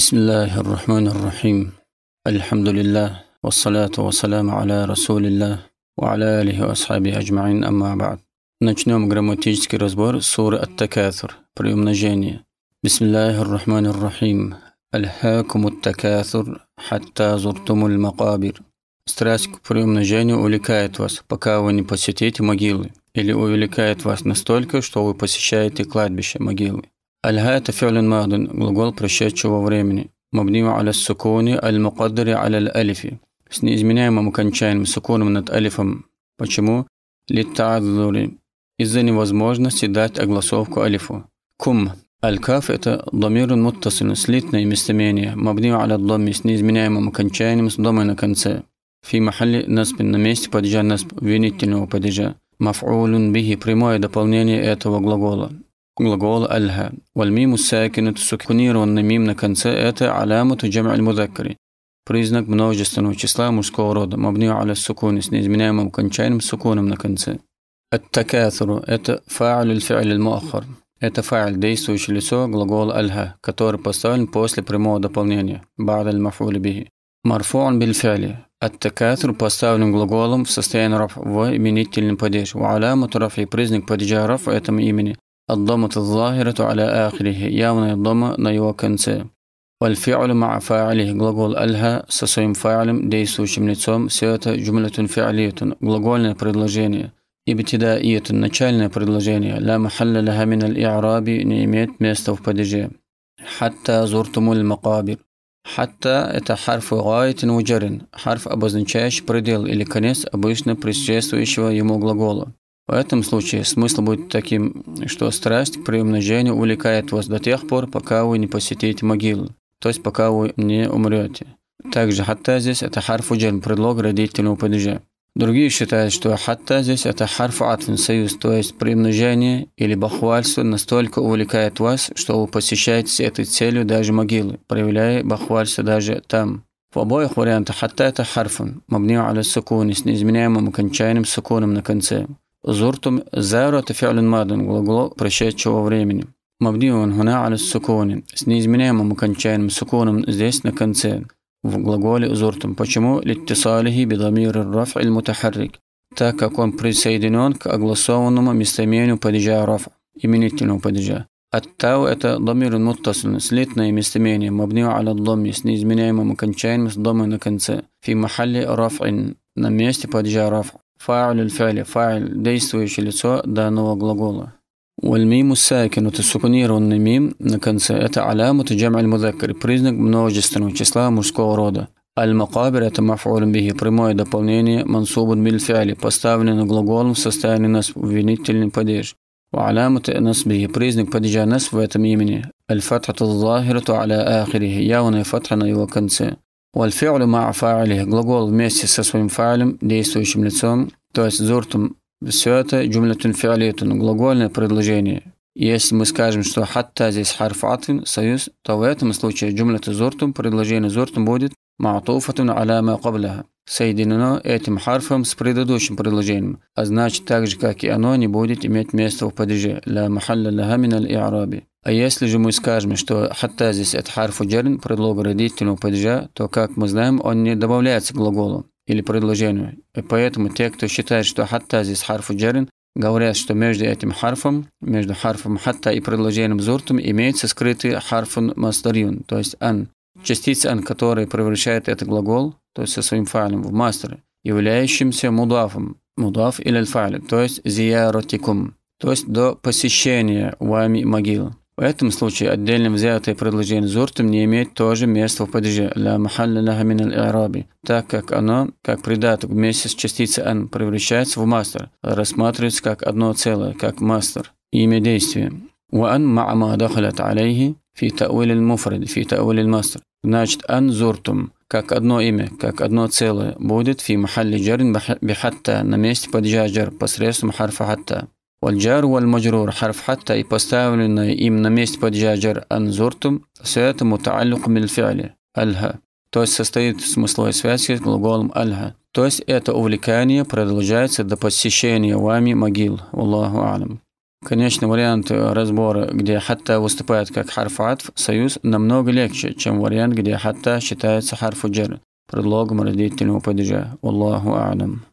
بسم الله الرحمن الرحيم الحمد لله والصلاة والسلام على رسول الله وعلى آله وأصحابه أجمعين أما بعد نجنوم грамматический رزبور سورة التكاثر بريومنجيني بسم الله الرحمن الرحيم ألهاكم التكاثر حتى زرتم المقابر Страсть к приумножению увлекает вас, пока вы не посетите могилы, или увлекает вас настолько, что вы посещаете الهات فعل ماض глагол прошедшего времени مبني على السكون المقدر على الألف с неизменяемым окончанием суконом над алифом. Почему? Литазури. Из-за невозможности дать огласовку алифу. Кум. Аль-каф – это домирун муттасин, слитное местоимение, мабни аля доми с неизменяемым окончанием с домой на конце. Фи махалли наспин на месте падежа насп винительного падежа. Маф'улун бихи – прямое дополнение этого глагола глагол «альха». Вальмиму сакинат сукунированный мим на конце – это алямату джам'аль мудаккари. Признак множественного числа мужского рода, мабнию аля сукуни с неизменяемым кончайным сукуном на конце. Ат-такаthuru – это фа'аль фи'аль муахар. Это фа'аль, действующее лицо, глагол «альха», который поставлен после прямого дополнения «ба'д аль-маф'уль бихи». Марфу'ан биль-фи'ли. Ат-такаthuru поставлен глаголом в состоянии раф в именительном падеж. Ва алямату раф и признак падежа раф этому имени. الضمة الظاهرة على آخره يامن من الضمة نيو كنسة والفعل مع فاعله غلغول ألها سسويم فاعلم ديسو شمنتسوم سيوتا جملة فعلية غلغولنا بردلجيني ابتدائية نشالنا بردلجيني لا محل لها من الإعراب نيميت ميستو بدجي حتى زرتم المقابر حتى حرف غاية وجر حرف أبوزنشاش بريديل إلي كنيس أبوشنا بريسجيسو إشوا يمو غلغولو В этом случае смысл будет таким, что страсть к приумножению увлекает вас до тех пор, пока вы не посетите могилу, то есть пока вы не умрете. Также хатта здесь это харфу джерм, предлог родительного падежа. Другие считают, что хатта здесь это харф атфин, союз, то есть приумножение или бахвальство настолько увлекает вас, что вы посещаете с этой целью даже могилы, проявляя бахвальство даже там. В обоих вариантах хатта это харфун, мабни аля сукуни с неизменяемым окончанием сукуном на конце. زرتم زارت فعل ماض глагол прошедшего времени. он مبني али على с неизменяемым окончанием суконом здесь на конце. В глаголе زرتم. Почему? لاتصاله بضمير الرفع المتحرك. Так как он присоединен к огласованному местоимению падежа раф, именительного падежа. التاو это домир متصل слитное местоимение مبني على الضم с неизменяемым окончанием с ضمом на конце في محل رفع на месте падежа раф Фа'люль фали, фа'ль, действующее лицо данного глагола. Вальмиму сакин, это сукунированный мим на конце. Это аляму джам аль признак множественного числа мужского рода. Аль-Макабир – это мафулюн бихи, прямое дополнение мансубун бильфяли, поставлено глаголом в состоянии нас увинительный падеж. وعلامة نصبه признак падежа нас в этом имени الفتحة الظاهرة على آخره явная فتحة на его конце Вальфиулю ма фа'али. Глагол вместе со своим фа'алем, действующим лицом. То есть зуртум. Все это джумлятун фиалитун. Глагольное предложение. Если мы скажем, что хатта здесь харф атвин, союз, то в этом случае джумляту зуртум, предложение зуртум будет ма'туфатун аля ма кабляха. Соединено этим харфом с предыдущим предложением, а значит так же, как и оно, не будет иметь места в падеже. Ла махалля лаха минал и араби. А если же мы скажем, что «хатта» здесь это харфу джерн, предлог родительного падежа, то, как мы знаем, он не добавляется к глаголу или предложению. И поэтому те, кто считает, что «хатта» здесь харфу джерн, говорят, что между этим харфом, между харфом «хатта» и предложением зуртом имеется скрытый харфун масдарюн, то есть «ан». Частица «ан», которая превращает этот глагол, то есть со своим файлом, в мастер, являющимся мудафом, мудаф или файле, то есть «зияротикум», то есть до посещения вами могил этом случае отдельно взятое предложение зуртом не имеет тоже места в падеже «ля махалля мин аль-араби», так как оно, как придаток вместе с частицей «ан», превращается в «мастер», рассматривается как одно целое, как «мастер», имя действия. «Уан ма'ма дахалят алейхи фи тауиль муфрид фи тауиль мастер». Значит, «ан зуртум» как одно имя, как одно целое, будет фи махалли джарин бихатта на месте падежа джар посредством харфа хатта. Вальджар вальмаджрур харф хатта и поставленное им на месте под джаджар анзуртум, с это мутааллюк мильфиали, альха. То есть состоит в смысловой связи с глаголом альха. То есть это увлекание продолжается до посещения вами могил. Аллаху алям. Конечно, вариант э, разбора, где хатта выступает как харф атф, союз, намного легче, чем вариант, где хатта считается харфу джар, предлогом родительного падежа. Аллаху алям.